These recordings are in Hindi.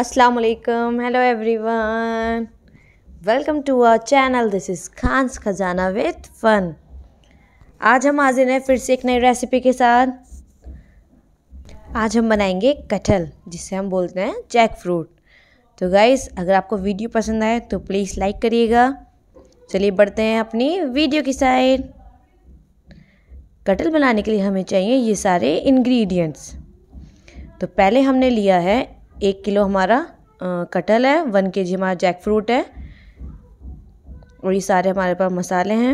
अस्सलाम वालेकुम hello everyone welcome to our channel this is खानस ख़जाना विद फ़न आज हम हाजिर हैं फिर से एक नई रेसिपी के साथ आज हम बनाएंगे कटहल जिसे हम बोलते हैं जैक फ्रूट तो गाइस अगर आपको वीडियो पसंद आए तो प्लीज़ लाइक करिएगा चलिए बढ़ते हैं अपनी वीडियो की साइड कटहल बनाने के लिए हमें चाहिए ये सारे इंग्रेडिएंट्स तो पहले हमने लिया है एक किलो हमारा कटहल है वन के जी हमारा जैक फ्रूट है और ये सारे हमारे पास मसाले हैं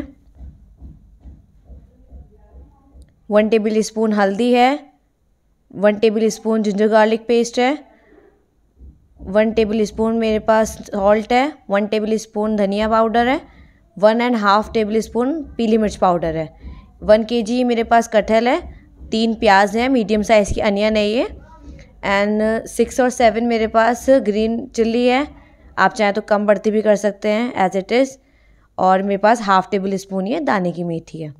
वन टेबल स्पून हल्दी है one tablespoon ginger garlic paste है वन टेबल स्पून मेरे पास सॉल्ट है वन टेबल स्पून धनिया पाउडर है one and half tablespoon पीली मिर्च पाउडर है वन के जी मेरे पास कटहल है तीन प्याज हैं मीडियम साइज़ की अनियन है ये एंड सिक्स और सेवन मेरे पास ग्रीन चिल्ली है आप चाहें तो कम बढ़ती भी कर सकते हैं एज इट इज़ और मेरे पास हाफ़ टेबल स्पून ये दाने की मीठी है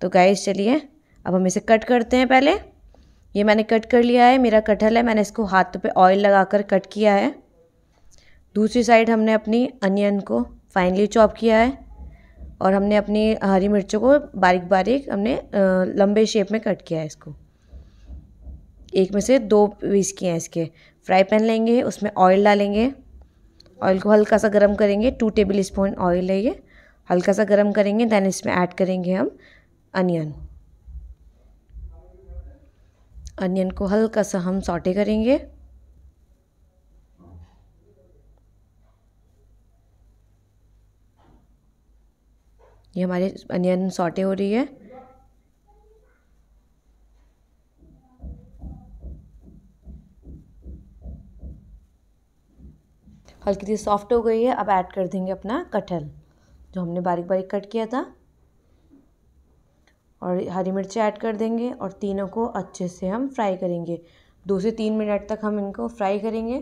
तो गाइस चलिए अब हम इसे कट करते हैं पहले ये मैंने कट कर लिया है मेरा कटहल है मैंने इसको हाथ पे ऑयल लगा कर कट किया है दूसरी साइड हमने अपनी अनियन को फाइनली चॉप किया है और हमने अपनी हरी मिर्चों को बारीक बारीक हमने uh, लंबे शेप में कट किया है इसको एक में से दो पीस किए हैं इसके फ्राई पैन लेंगे उसमें ऑयल डालेंगे ऑयल को हल्का सा गर्म करेंगे टू टेबल स्पून ऑयल है ये हल्का सा गर्म करेंगे दैन इसमें ऐड करेंगे हम अनियन अनियन को हल्का सा हम सॉटे करेंगे ये हमारे अनियन सॉटे हो रही है हल्की सी सॉफ्ट हो गई है अब ऐड कर देंगे अपना कटहल जो हमने बारीक बारीक कट किया था और हरी मिर्च ऐड कर देंगे और तीनों को अच्छे से हम फ्राई करेंगे दो से तीन मिनट तक हम इनको फ्राई करेंगे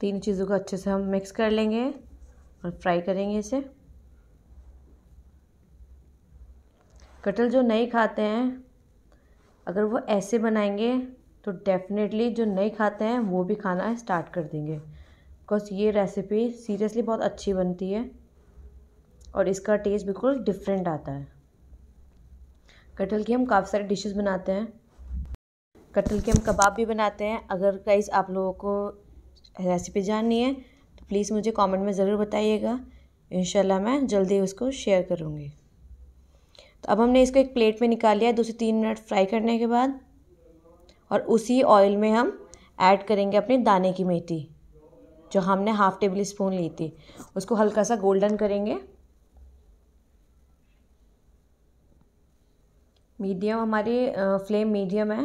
तीन चीज़ों को अच्छे से हम मिक्स कर लेंगे और फ्राई करेंगे इसे कटल जो नहीं खाते हैं अगर वो ऐसे बनाएंगे तो डेफ़िनेटली जो नहीं खाते हैं वो भी खाना स्टार्ट कर देंगे बिकॉज़ ये रेसिपी सीरियसली बहुत अच्छी बनती है और इसका टेस्ट बिल्कुल डिफरेंट आता है कटहल की हम काफ़ी सारी डिशेस बनाते हैं कटल के हम कबाब भी बनाते हैं अगर कई आप लोगों को रेसिपी जाननी है तो प्लीज़ मुझे कमेंट में ज़रूर बताइएगा इन मैं जल्दी उसको शेयर करूँगी तो अब हमने इसको एक प्लेट में निकाल लिया दो से तीन मिनट फ्राई करने के बाद और उसी ऑयल में हम ऐड करेंगे अपने दाने की मेथी जो हमने हाफ़ टेबल स्पून ली थी उसको हल्का सा गोल्डन करेंगे मीडियम हमारी फ्लेम मीडियम है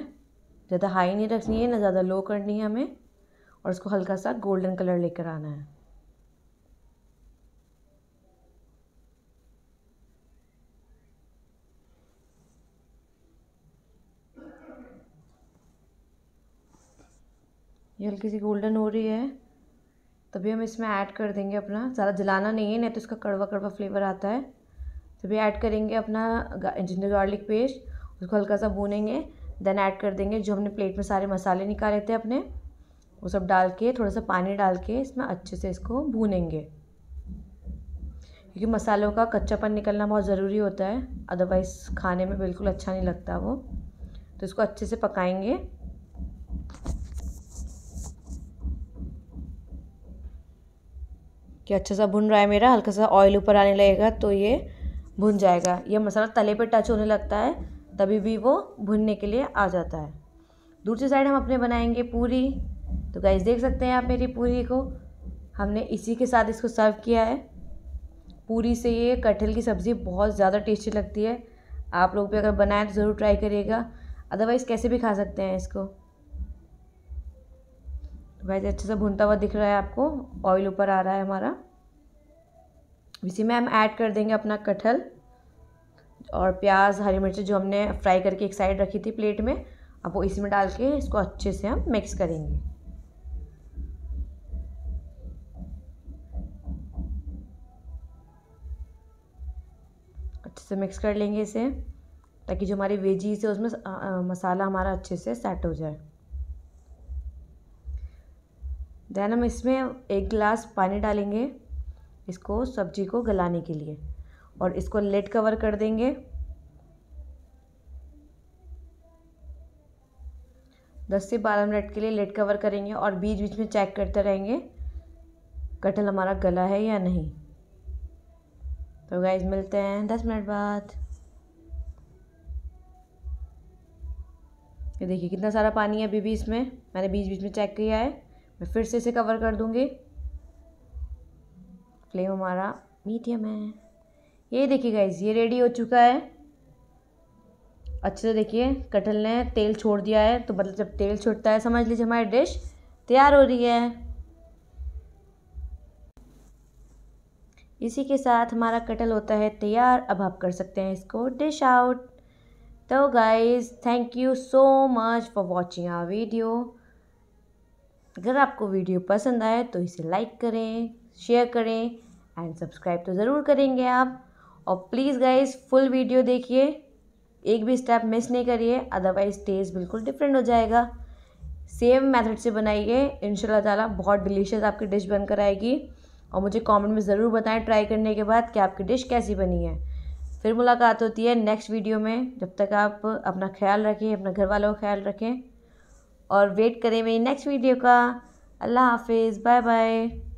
ज़्यादा हाई नहीं रखनी है ना ज़्यादा लो करनी है हमें और उसको हल्का सा गोल्डन कलर लेकर आना है ये हल्की सी गोल्डन हो रही है तभी हम इसमें ऐड कर देंगे अपना ज़्यादा जलाना नहीं है नहीं तो इसका कड़वा कड़वा फ्लेवर आता है तभी ऐड करेंगे अपना जिंजर गार्लिक पेस्ट उसको हल्का सा भूनेंगे देन ऐड कर देंगे जो हमने प्लेट में सारे मसाले निकाले थे अपने वो सब डाल के थोड़ा सा पानी डाल के इसमें अच्छे से इसको भूनेंगे क्योंकि मसालों का कच्चापन निकलना बहुत ज़रूरी होता है अदरवाइज़ खाने में बिल्कुल अच्छा नहीं लगता वो तो इसको अच्छे से पकाएंगे कि अच्छा सा भुन रहा है मेरा हल्का सा ऑयल ऊपर आने लगेगा तो ये भुन जाएगा ये मसाला तले पे टच होने लगता है तभी भी वो भुनने के लिए आ जाता है दूसरी साइड हम अपने बनाएंगे पूरी तो गाइस देख सकते हैं आप मेरी पूरी को हमने इसी के साथ इसको सर्व किया है पूरी से ये कटहल की सब्ज़ी बहुत ज़्यादा टेस्टी लगती है आप लोग भी अगर बनाएं तो ज़रूर ट्राई करिएगा अदरवाइज़ कैसे भी खा सकते हैं इसको वैसे अच्छे से भुनता हुआ दिख रहा है आपको ऑयल ऊपर आ रहा है हमारा इसी में हम ऐड कर देंगे अपना कटहल और प्याज हरी मिर्च जो हमने फ्राई करके एक साइड रखी थी प्लेट में अब वो इसमें डाल के इसको अच्छे से हम मिक्स करेंगे अच्छे से मिक्स कर लेंगे इसे ताकि जो हमारी वेजीज है उसमें मसाला हमारा अच्छे से सेट हो जाए देन हम इसमें एक गिलास पानी डालेंगे इसको सब्जी को गलाने के लिए और इसको लेट कवर कर देंगे दस से बारह मिनट के लिए लेट कवर करेंगे और बीच बीच में चेक करते रहेंगे कटहल हमारा गला है या नहीं तो गाइज मिलते हैं दस मिनट बाद ये देखिए कितना सारा पानी है अभी भी इसमें मैंने बीच बीच में चेक किया है मैं फिर से इसे कवर कर दूँगी फ्लेम हमारा मीडियम है ये देखिए गाइज ये रेडी हो चुका है अच्छे से देखिए कटहल ने तेल छोड़ दिया है तो मतलब जब तेल छोड़ता है समझ लीजिए हमारी डिश तैयार हो रही है इसी के साथ हमारा कटल होता है तैयार अब आप कर सकते हैं इसको डिश आउट तो guys thank you so much for watching our video अगर आपको वीडियो पसंद आए तो इसे लाइक करें शेयर करें एंड सब्सक्राइब तो ज़रूर करेंगे आप और प्लीज़ गाइज फुल वीडियो देखिए एक भी स्टेप मिस नहीं करिए अदरवाइज़ टेस्ट बिल्कुल डिफरेंट हो जाएगा सेम मेथड से बनाइए इन ताला बहुत डिलीशियस आपकी डिश बनकर आएगी और मुझे कमेंट में ज़रूर बताएं ट्राई करने के बाद कि आपकी डिश कैसी बनी है फिर मुलाकात होती है नेक्स्ट वीडियो में जब तक आप अपना ख्याल रखें अपना घर वालों का ख्याल रखें और वेट करें मेरी नेक्स्ट वीडियो का अल्लाह हाफ़िज़ बाय बाय